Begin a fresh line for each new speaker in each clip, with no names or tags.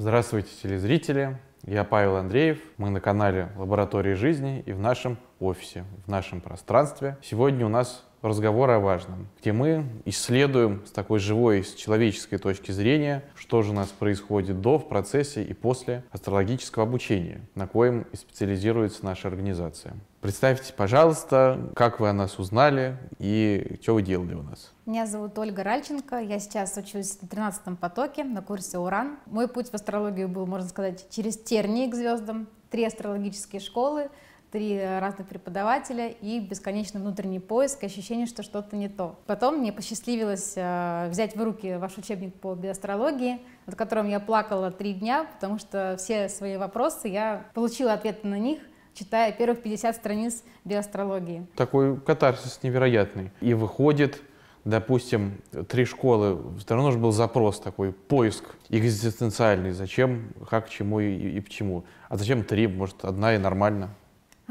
Здравствуйте, телезрители! Я Павел Андреев, мы на канале Лаборатории жизни и в нашем офисе, в нашем пространстве. Сегодня у нас разговор о важном, где мы исследуем с такой живой, с человеческой точки зрения, что же у нас происходит до, в процессе и после астрологического обучения, на коем и специализируется наша организация. Представьте, пожалуйста, как вы о нас узнали и что вы делали у нас.
Меня зовут Ольга Ральченко, я сейчас учусь на 13 потоке на курсе УРАН. Мой путь в астрологию был, можно сказать, через тернии к звездам, три астрологические школы, три разных преподавателя и бесконечный внутренний поиск, ощущение, что что-то не то. Потом мне посчастливилось э, взять в руки ваш учебник по биастрологии, над которым я плакала три дня, потому что все свои вопросы, я получила ответы на них, читая первых 50 страниц биастрологии.
Такой катарсис невероятный. И выходит, допустим, три школы, все равно же был запрос такой, поиск экзистенциальный, зачем, как, чему и, и почему. А зачем три, может, одна и нормально.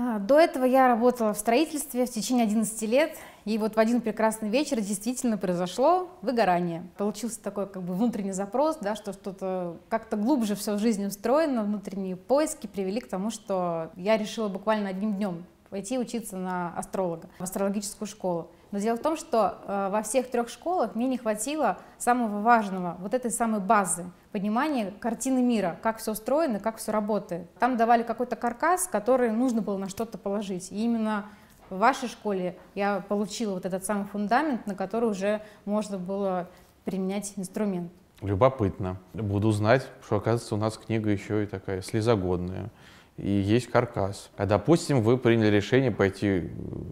А, до этого я работала в строительстве в течение 11 лет, и вот в один прекрасный вечер действительно произошло выгорание. Получился такой как бы внутренний запрос, да, что что-то как-то глубже все в жизни устроено, внутренние поиски привели к тому, что я решила буквально одним днем пойти учиться на астролога в астрологическую школу. Но дело в том, что э, во всех трех школах мне не хватило самого важного, вот этой самой базы, понимания картины мира, как все устроено, как все работает. Там давали какой-то каркас, который нужно было на что-то положить. И именно в вашей школе я получила вот этот самый фундамент, на который уже можно было применять инструмент.
Любопытно. Буду знать, что, оказывается, у нас книга еще и такая слезогодная и есть каркас. А допустим, вы приняли решение пойти э,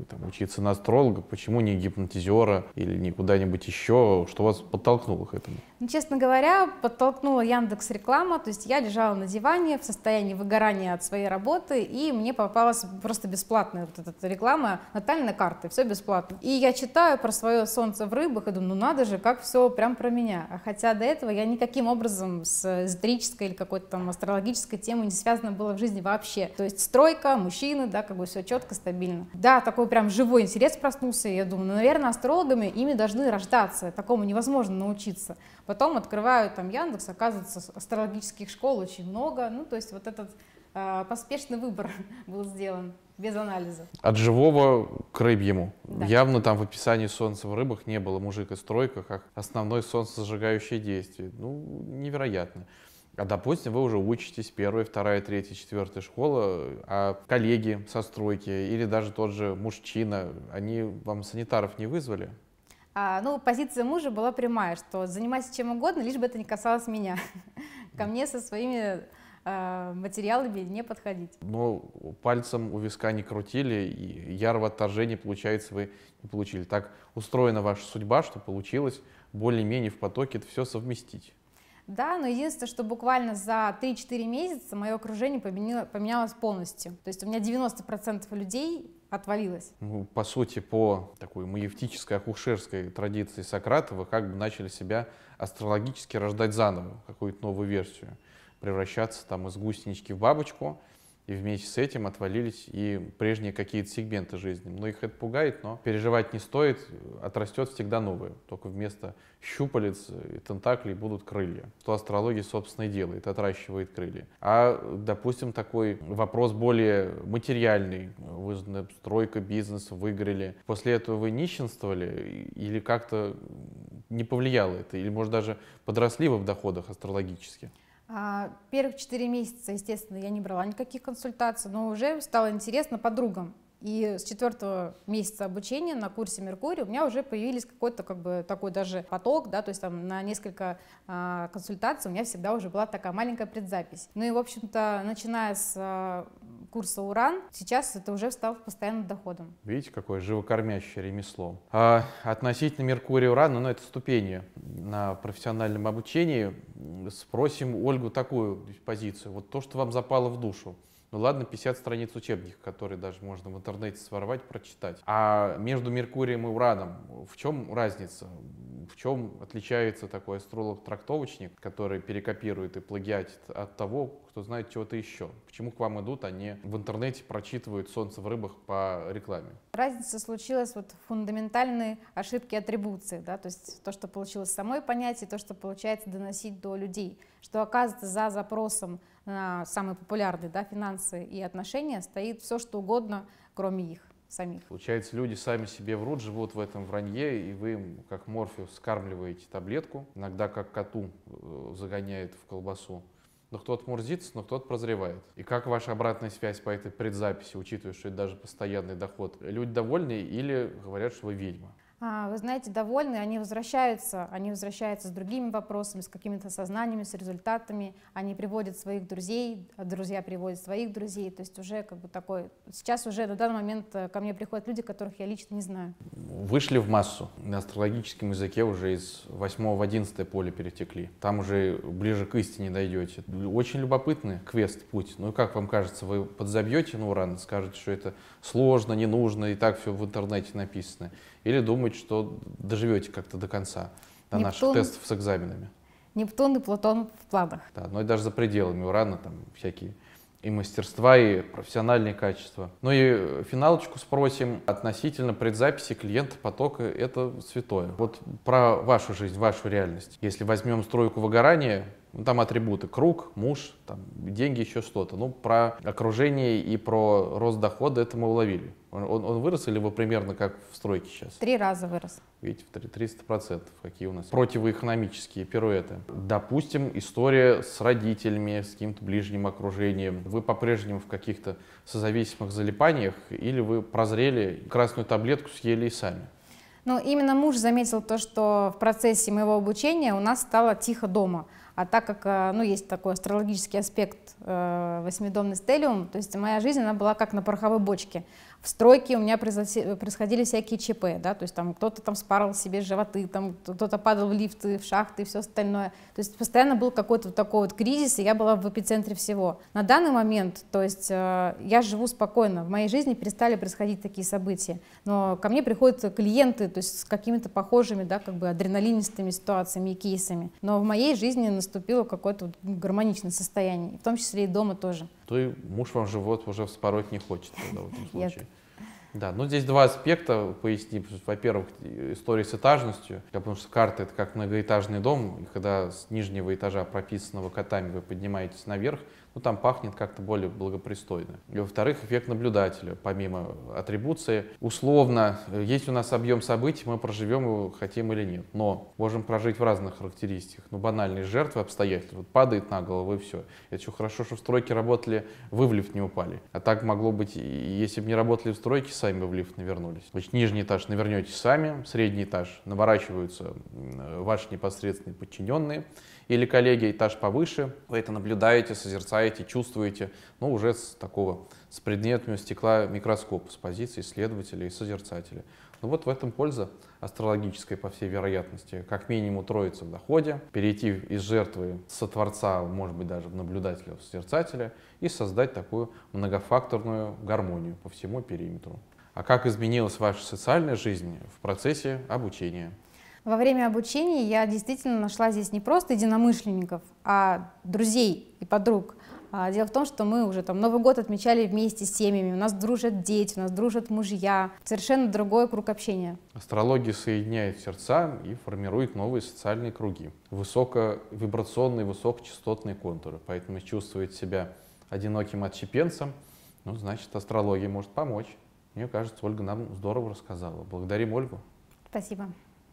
там, учиться на астролога, почему не гипнотизера или не куда-нибудь еще, что вас подтолкнуло к этому?
Ну, честно говоря, подтолкнула Яндекс реклама, то есть я лежала на диване в состоянии выгорания от своей работы, и мне попалась просто бесплатная вот эта реклама натальной карты, все бесплатно. И я читаю про свое солнце в рыбах и думаю, ну надо же, как все прям про меня. А хотя до этого я никаким образом с эзотерической или какой-то там астрологической темой не связана была в жизни вообще вообще. То есть стройка, мужчины, да, как бы все четко, стабильно. Да, такой прям живой интерес проснулся, и я думаю, ну, наверное, астрологами ими должны рождаться, такому невозможно научиться. Потом открываю там Яндекс, оказывается, астрологических школ очень много, ну, то есть вот этот э, поспешный выбор был сделан без анализа.
От живого к рыбьему. Да. Явно там в описании солнца в рыбах не было мужик и стройка как основное солнцезажигающее действие. Ну, невероятно. А допустим, вы уже учитесь, первая, вторая, третья, четвертая школа, а коллеги со стройки или даже тот же мужчина, они вам санитаров не вызвали?
А, ну, позиция мужа была прямая, что занимайся чем угодно, лишь бы это не касалось меня. Ко мне со своими а, материалами не подходить.
Но пальцем у виска не крутили, и ярого отторжения, получается, вы не получили. Так устроена ваша судьба, что получилось более-менее в потоке это все совместить.
Да, но единственное, что буквально за 3-4 месяца мое окружение поменяло, поменялось полностью. То есть у меня 90% людей отвалилось.
Ну, по сути, по такой маевтической, акушерской традиции Сократа вы как бы начали себя астрологически рождать заново, какую-то новую версию, превращаться там из гусенички в бабочку – и вместе с этим отвалились и прежние какие-то сегменты жизни. Но ну, их это пугает, но переживать не стоит, отрастет всегда новое. Только вместо щупалец и тентаклей будут крылья. То астрология, собственно, и делает, отращивает крылья. А, допустим, такой вопрос более материальный. Вы стройка, бизнес, выиграли. После этого вы нищенствовали или как-то не повлияло это? Или, может, даже подросли вы в доходах астрологически?
А, первых четыре месяца, естественно, я не брала никаких консультаций, но уже стало интересно подругам. И с четвертого месяца обучения на курсе Меркурий у меня уже появились какой-то как бы такой даже поток, да, то есть там на несколько а, консультаций у меня всегда уже была такая маленькая предзапись. Ну и, в общем-то, начиная с а, курса Уран, сейчас это уже стало постоянным доходом.
Видите, какое живокормящее ремесло. А относительно Меркурия Урана, ну это ступени на профессиональном обучении, спросим Ольгу такую позицию. Вот то, что вам запало в душу. Ну ладно, 50 страниц учебника, которые даже можно в интернете своровать, прочитать. А между Меркурием и Ураном в чем разница? В чем отличается такой астролог-трактовочник, который перекопирует и плагиатит от того, кто знает чего-то еще? Почему к вам идут, а не в интернете прочитывают «Солнце в рыбах» по рекламе?
Разница случилась вот в фундаментальной ошибке атрибуции, да, то есть то, что получилось самой понятие, то, что получается доносить до людей что оказывается за запросом на э, самые популярные да, финансы и отношения стоит все, что угодно, кроме их самих.
Получается, люди сами себе врут, живут в этом вранье, и вы им, как Морфеус, скармливаете таблетку, иногда как коту э, загоняет в колбасу. Но кто-то мурзится, но кто-то прозревает. И как ваша обратная связь по этой предзаписи, учитывая, что это даже постоянный доход? Люди довольны или говорят, что вы ведьма?
А, вы знаете, довольны, они возвращаются, они возвращаются с другими вопросами, с какими-то сознаниями, с результатами, они приводят своих друзей, а, друзья приводят своих друзей, то есть уже как бы такой, сейчас уже на данный момент э, ко мне приходят люди, которых я лично не знаю.
Вышли в массу, на астрологическом языке уже из 8 в 11 поле перетекли, там уже ближе к истине дойдете. Очень любопытный квест, путь, ну как вам кажется, вы подзабьете на уран, скажете, что это сложно, не нужно, и так все в интернете написано, или думаете, думать, что доживете как-то до конца до Нептун... наших тестов с экзаменами.
Нептун и Плутон в планах.
Да, но ну и даже за пределами Урана там всякие и мастерства, и профессиональные качества. Ну и финалочку спросим относительно предзаписи клиента потока это святое. Вот про вашу жизнь, вашу реальность. Если возьмем стройку выгорания, ну, там атрибуты круг, муж, там, деньги, еще что-то. Ну, про окружение и про рост дохода это мы уловили. Он, он, он вырос или вы примерно как в стройке сейчас? Три
раза вырос.
Видите, в 300 процентов. Какие у нас противоэкономические пируэты. Допустим, история с родителями, с каким-то ближним окружением. Вы по-прежнему в каких-то созависимых залипаниях или вы прозрели, красную таблетку съели и сами?
Ну, именно муж заметил то, что в процессе моего обучения у нас стало тихо дома. А так как э, ну, есть такой астрологический аспект э, восьмидомный стелиум, то есть моя жизнь она была как на пороховой бочке. В стройке у меня происходили всякие ЧП, да, то есть там кто-то там спарил себе животы, там кто-то падал в лифты, в шахты и все остальное. То есть постоянно был какой-то вот такой вот кризис, и я была в эпицентре всего. На данный момент, то есть э, я живу спокойно, в моей жизни перестали происходить такие события, но ко мне приходят клиенты, то есть с какими-то похожими, да, как бы адреналинистыми ситуациями и кейсами, но в моей жизни наступило какое-то вот гармоничное состояние, в том числе и дома тоже.
То и муж вам живот уже вспороть не хочет да, в этом случае. Да, ну здесь два аспекта, поясни. Во-первых, история с этажностью, Я потому что карта — это как многоэтажный дом, и когда с нижнего этажа, прописанного котами, вы поднимаетесь наверх, ну, там пахнет как-то более благопристойно. И, во-вторых, эффект наблюдателя, помимо атрибуции. Условно, э, есть у нас объем событий, мы проживем его, хотим или нет. Но можем прожить в разных характеристиках. Ну, банальные жертвы обстоятельств. Вот падает на голову и все. Это еще хорошо, что в стройке работали, вы в лифт не упали. А так могло быть, если бы не работали в стройке, сами бы в лифт навернулись. Значит, нижний этаж навернете сами, средний этаж наворачиваются э, ваши непосредственные подчиненные или коллеги этаж повыше, вы это наблюдаете, созерцаете, чувствуете, ну уже с такого, с предметами стекла микроскопа, с позиции исследователя и созерцателя. Ну вот в этом польза астрологической, по всей вероятности. Как минимум утроиться в доходе, перейти из жертвы сотворца, может быть, даже в наблюдателя, в созерцателя, и создать такую многофакторную гармонию по всему периметру. А как изменилась ваша социальная жизнь в процессе обучения? Во
время обучения я действительно нашла здесь не просто единомышленников, а друзей и подруг. А, дело в том, что мы уже там Новый год отмечали вместе с семьями, у нас дружат дети, у нас дружат мужья, совершенно другой круг общения.
Астрология соединяет сердца и формирует новые социальные круги, высоковибрационные, высокочастотные контуры, поэтому чувствует себя одиноким отщепенцем, ну, значит, астрология может помочь. Мне кажется, Ольга нам здорово рассказала. Благодарим Ольгу.
Спасибо.